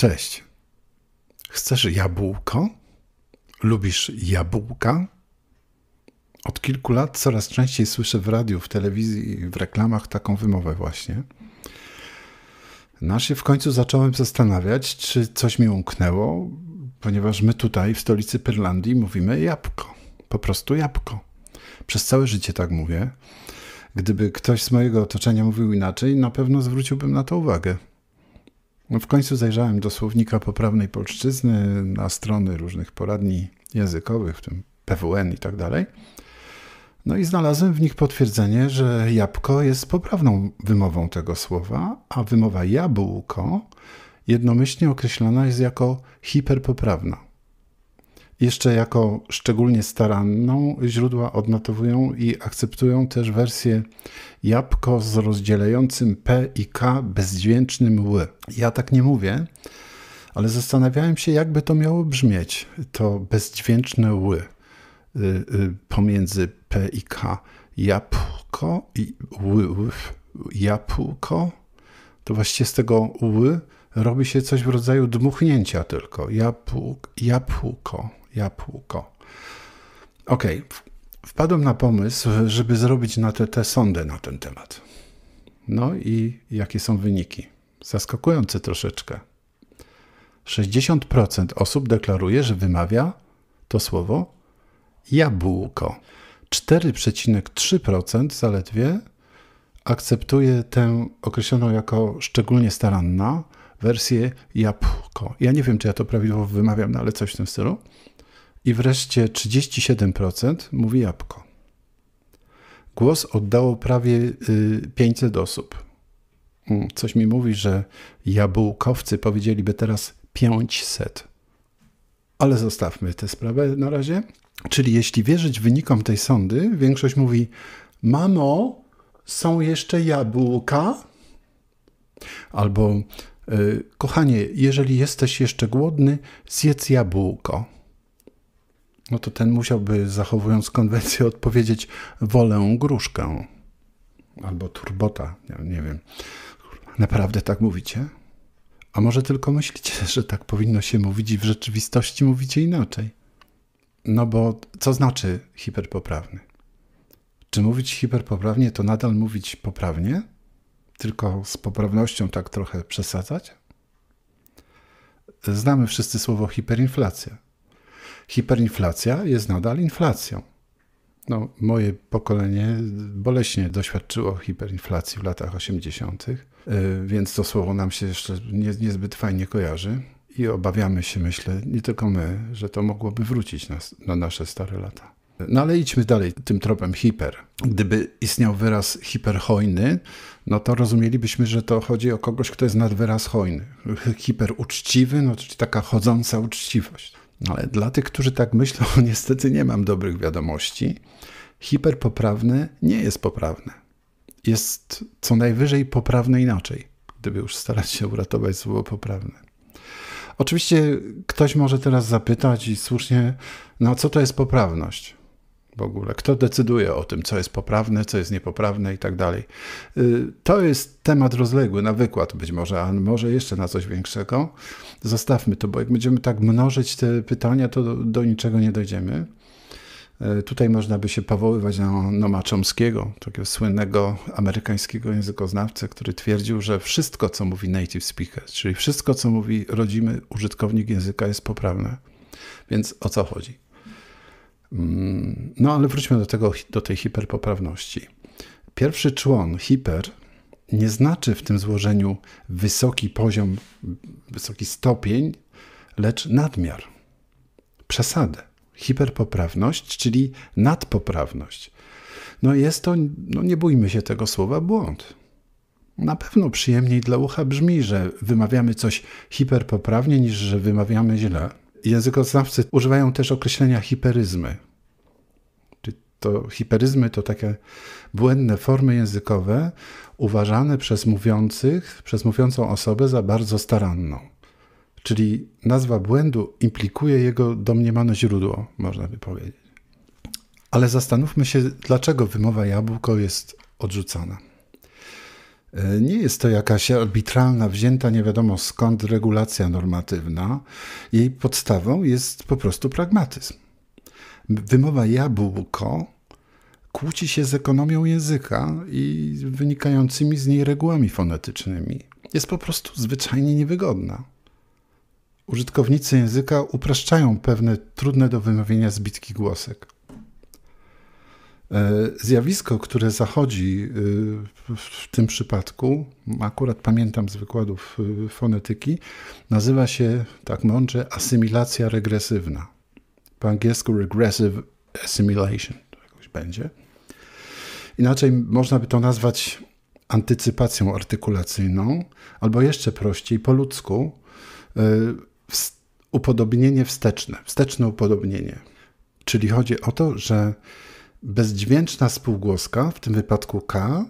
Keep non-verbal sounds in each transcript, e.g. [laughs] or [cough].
Cześć. Chcesz jabłko? Lubisz jabłka? Od kilku lat coraz częściej słyszę w radiu, w telewizji, w reklamach taką wymowę właśnie. Nasz no, się w końcu zacząłem zastanawiać, czy coś mi umknęło, ponieważ my tutaj w stolicy Irlandii mówimy jabłko. Po prostu jabłko. Przez całe życie tak mówię. Gdyby ktoś z mojego otoczenia mówił inaczej, na pewno zwróciłbym na to uwagę. No w końcu zajrzałem do słownika poprawnej polszczyzny, na strony różnych poradni językowych, w tym PWN i tak dalej. No i znalazłem w nich potwierdzenie, że jabłko jest poprawną wymową tego słowa, a wymowa jabłko jednomyślnie określana jest jako hiperpoprawna. Jeszcze jako szczególnie staranną źródła odnotowują i akceptują też wersję jabłko z rozdzielającym P i K bezdźwięcznym ły. Ja tak nie mówię, ale zastanawiałem się, jakby to miało brzmieć, to bezdźwięczne ły y, pomiędzy P i K. Jabłko i ły, Jabłko? To właściwie z tego ły robi się coś w rodzaju dmuchnięcia tylko. jabłko, jabłko. Ok, wpadłem na pomysł, żeby zrobić na te, te sondę na ten temat. No i jakie są wyniki? Zaskakujące troszeczkę. 60% osób deklaruje, że wymawia to słowo jabłko. 4,3% zaledwie akceptuje tę określoną jako szczególnie staranna wersję jabłko. Ja nie wiem, czy ja to prawidłowo wymawiam, no ale coś w tym stylu. I wreszcie 37% mówi jabłko. Głos oddało prawie 500 y, osób. Mm, coś mi mówi, że jabłkowcy powiedzieliby teraz 500. Ale zostawmy tę sprawę na razie. Czyli jeśli wierzyć wynikom tej sondy, większość mówi: Mamo, są jeszcze jabłka? Albo E, kochanie, jeżeli jesteś jeszcze głodny, zjedz jabłko. No to ten musiałby, zachowując konwencję, odpowiedzieć: Wolę gruszkę. Albo turbota, ja nie wiem. Naprawdę tak mówicie? A może tylko myślicie, [laughs] że tak powinno się mówić i w rzeczywistości mówicie inaczej? No bo co znaczy hiperpoprawny? Czy mówić hiperpoprawnie to nadal mówić poprawnie? tylko z poprawnością tak trochę przesadzać? Znamy wszyscy słowo hiperinflacja. Hiperinflacja jest nadal inflacją. No, moje pokolenie boleśnie doświadczyło hiperinflacji w latach 80., e, więc to słowo nam się jeszcze nie, niezbyt fajnie kojarzy i obawiamy się, myślę, nie tylko my, że to mogłoby wrócić nas na nasze stare lata. No ale idźmy dalej tym tropem hiper. Gdyby istniał wyraz hiperhojny, no to rozumielibyśmy, że to chodzi o kogoś, kto jest nad wyraz hojny. Hiperuczciwy, no czyli taka chodząca uczciwość. No ale dla tych, którzy tak myślą, [laughs] niestety nie mam dobrych wiadomości. Hiperpoprawny nie jest poprawny. Jest co najwyżej poprawny inaczej, gdyby już starać się uratować słowo poprawne. Oczywiście ktoś może teraz zapytać i słusznie, no co to jest poprawność? w ogóle? Kto decyduje o tym, co jest poprawne, co jest niepoprawne i tak dalej? Y, to jest temat rozległy na wykład być może, a może jeszcze na coś większego. Zostawmy to, bo jak będziemy tak mnożyć te pytania, to do, do niczego nie dojdziemy. Y, tutaj można by się powoływać na Noma Chomskiego, takiego słynnego amerykańskiego językoznawcy, który twierdził, że wszystko, co mówi native speaker, czyli wszystko, co mówi rodzimy użytkownik języka, jest poprawne. Więc o co chodzi? Mm, no ale wróćmy do, tego, do tej hiperpoprawności. Pierwszy człon, hiper, nie znaczy w tym złożeniu wysoki poziom, wysoki stopień, lecz nadmiar, przesadę, hiperpoprawność, czyli nadpoprawność. No jest to, no nie bójmy się tego słowa, błąd. Na pewno przyjemniej dla ucha brzmi, że wymawiamy coś hiperpoprawnie niż że wymawiamy źle językoznawcy używają też określenia hiperyzmy. To hiperyzmy to takie błędne formy językowe uważane przez mówiących, przez mówiącą osobę za bardzo staranną. Czyli nazwa błędu implikuje jego domniemane źródło, można by powiedzieć. Ale zastanówmy się, dlaczego wymowa jabłko jest odrzucana. E, nie jest to jakaś arbitralna, wzięta nie wiadomo skąd regulacja normatywna. Jej podstawą jest po prostu pragmatyzm. Wymowa jabłko kłóci się z ekonomią języka i wynikającymi z niej regułami fonetycznymi. Jest po prostu zwyczajnie niewygodna. Użytkownicy języka upraszczają pewne trudne do wymówienia zbitki głosek. E, zjawisko, które zachodzi e, w tym przypadku, akurat pamiętam z wykładów e, fonetyki, nazywa się tak mądrze asymilacja regresywna. Po angielsku regressive assimilation, to jakoś będzie. Inaczej można by to nazwać antycypacją artykulacyjną, albo jeszcze prościej, po ludzku, upodobnienie wsteczne, wsteczne upodobnienie. Czyli chodzi o to, że bezdźwięczna spółgłoska, w tym wypadku K,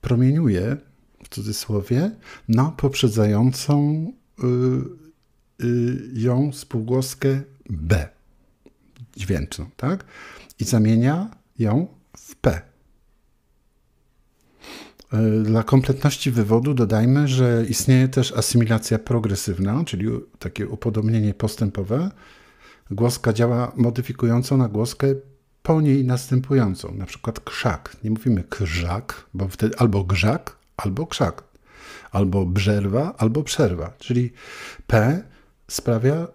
promieniuje w cudzysłowie na poprzedzającą y, y, ją spółgłoskę B dźwięczną, tak? I zamienia ją w P. Y, dla kompletności wywodu dodajmy, że istnieje też asymilacja progresywna, czyli takie upodobnienie postępowe. Głoska działa modyfikująco na głoskę po niej następującą, na przykład krzak. Nie mówimy krzak, bo wtedy albo grzak, albo krzak, albo brzerwa, albo przerwa. Czyli P sprawia, y,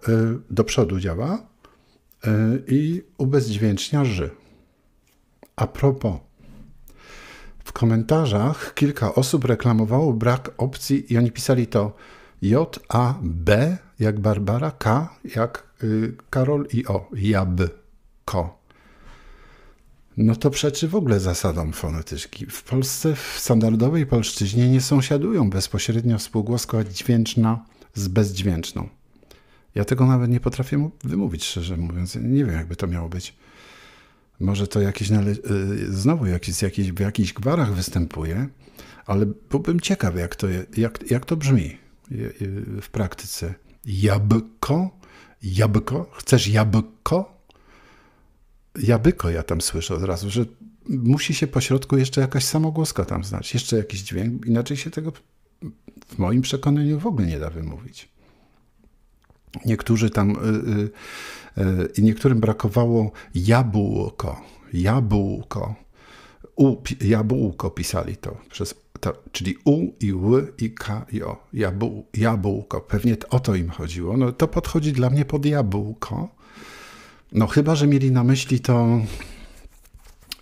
do przodu działa y, i ubezdźwięcznia ży. A propos, w komentarzach kilka osób reklamowało brak opcji i oni pisali to J, A, B jak Barbara, K jak y, Karol i O, jab, ko no to przeczy w ogóle zasadom fonetyczki. W Polsce, w standardowej polszczyźnie nie sąsiadują bezpośrednio współgłoska dźwięczna z bezdźwięczną. Ja tego nawet nie potrafię wymówić, szczerze mówiąc. Nie wiem, jakby to miało być. Może to jakieś y, znowu jakieś jakiś, w jakichś gwarach występuje, ale byłbym ciekaw, jak to, jak, jak to brzmi y, w praktyce. Jabłko? Jabłko? Chcesz jabłko? jabyko ja tam słyszę od razu, że musi się po środku jeszcze jakaś samogłoska tam znać, jeszcze jakiś dźwięk, inaczej się tego w moim przekonaniu w ogóle nie da wymówić. Niektórzy tam i y, y, y, niektórym brakowało jabłko, jabłko. U, jabłko pisali to przez to, czyli U i Ł i K i O. Jabł, jabłko. Pewnie o to im chodziło. No, to podchodzi dla mnie pod jabłko, no chyba, że mieli na myśli to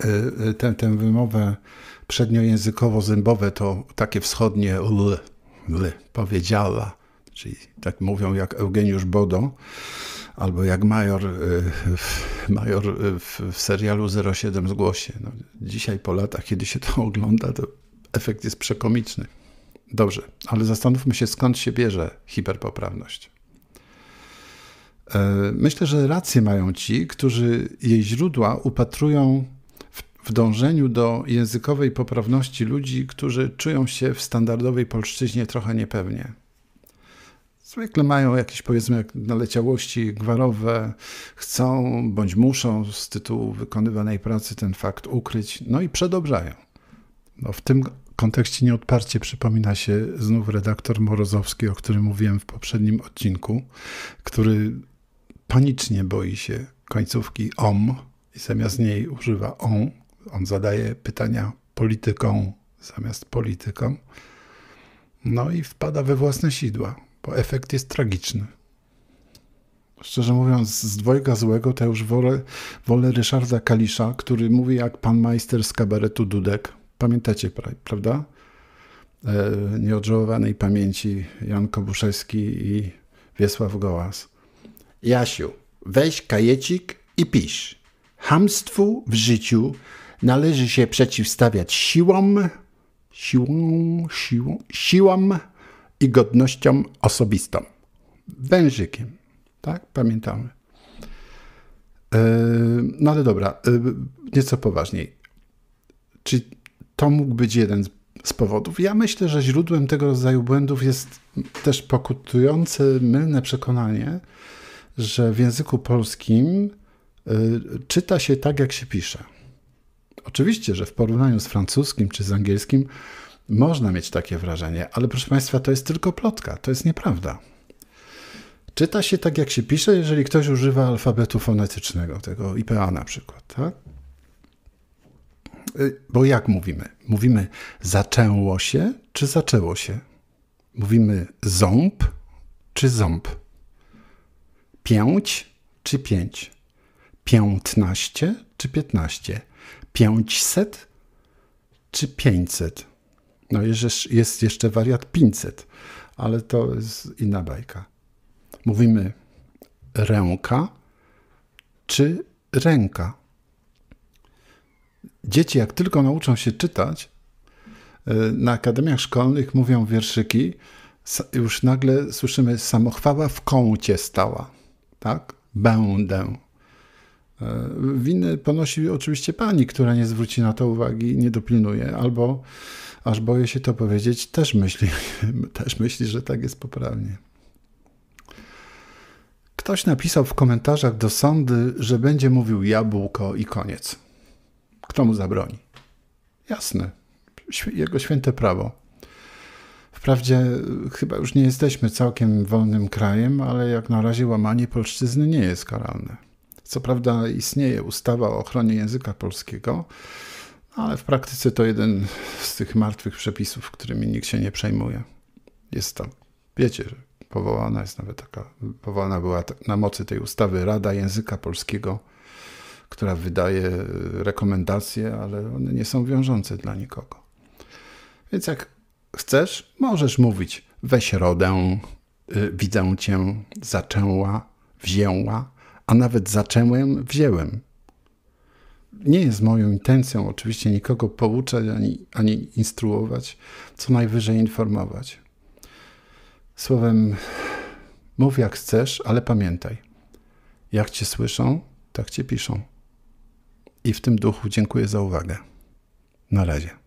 y, y, tę, tę wymowę przedniojęzykowo-zębowe, to takie wschodnie l, l powiedziała, czyli tak mówią jak Eugeniusz Bodo, albo jak major, y, major w, w serialu 07 z No, dzisiaj po latach, kiedy się to ogląda, to efekt jest przekomiczny. Dobrze, ale zastanówmy się, skąd się bierze hiperpoprawność. E, myślę, że rację mają ci, którzy jej źródła upatrują w dążeniu do językowej poprawności ludzi, którzy czują się w standardowej polszczyźnie trochę niepewnie. Zwykle mają jakieś, powiedzmy, naleciałości gwarowe, chcą bądź muszą z tytułu wykonywanej pracy ten fakt ukryć, no i przedobrzają. No, w tym kontekście nieodparcie przypomina się znów redaktor Morozowski, o którym mówiłem w poprzednim odcinku, który panicznie boi się końcówki om i zamiast niej używa on. On zadaje pytania polityką zamiast politykom. No i wpada we własne sidła, bo efekt jest tragiczny. Szczerze mówiąc, z dwojga złego to już wolę, wolę Ryszarda Kalisza, który mówi jak pan majster z kabaretu Dudek. Pamiętacie, prawda? E, nieodżałowanej pamięci Jan Kobuszewski i Wiesław Gołas. Jasiu, weź kajecik i pisz. Hamstwu w życiu należy się przeciwstawiać siłom, siłą, siłą, siłom i godnościom osobistą. Wężykiem, tak? Pamiętamy. Yy, no ale dobra, yy, nieco poważniej. Czy to mógł być jeden z powodów? Ja myślę, że źródłem tego rodzaju błędów jest też pokutujące mylne przekonanie, że w języku polskim y, czyta się tak, jak się pisze. Oczywiście, że w porównaniu z francuskim czy z angielskim można mieć takie wrażenie, ale proszę Państwa, to jest tylko plotka, to jest nieprawda. Czyta się tak, jak się pisze, jeżeli ktoś używa alfabetu fonetycznego, tego IPA na przykład, tak? Y, bo jak mówimy? Mówimy zaczęło się czy zaczęło się? Mówimy ząb czy ząb? 5 czy pięć? 15 czy 15? 500 czy pięćset? No jest jeszcze wariat 500, ale to jest inna bajka. Mówimy ręka czy ręka. Dzieci, jak tylko nauczą się czytać, e, na akademiach szkolnych mówią wierszyki, już nagle słyszymy samochwała w kącie stała tak? Będę. E, Winny ponosi oczywiście pani, która nie zwróci na to uwagi, nie dopilnuje, albo aż boję się to powiedzieć, też myśli, [laughs] też myśli, że tak jest poprawnie. Ktoś napisał w komentarzach do sądy, że będzie mówił jabłko i koniec. Kto mu zabroni? Jasne, jego święte prawo. Wprawdzie e, chyba już nie jesteśmy całkiem wolnym krajem, ale jak na razie łamanie polszczyzny nie jest karalne. Co prawda istnieje ustawa o ochronie języka polskiego, ale w praktyce to jeden z tych martwych przepisów, którymi nikt się nie przejmuje. Jest tam, wiecie, powołana jest nawet taka, powołana była na mocy tej ustawy Rada Języka Polskiego, która wydaje e, rekomendacje, ale one nie są wiążące dla nikogo. Więc jak Chcesz? Możesz mówić. we środę, y, widzę cię, zaczęła, wzięła, a nawet zaczęłem, wzięłem. Nie jest moją intencją oczywiście nikogo pouczać ani, ani instruować, co najwyżej informować. Słowem, mów jak chcesz, ale pamiętaj, jak cię słyszą, tak cię piszą. I w tym duchu dziękuję za uwagę. Na razie.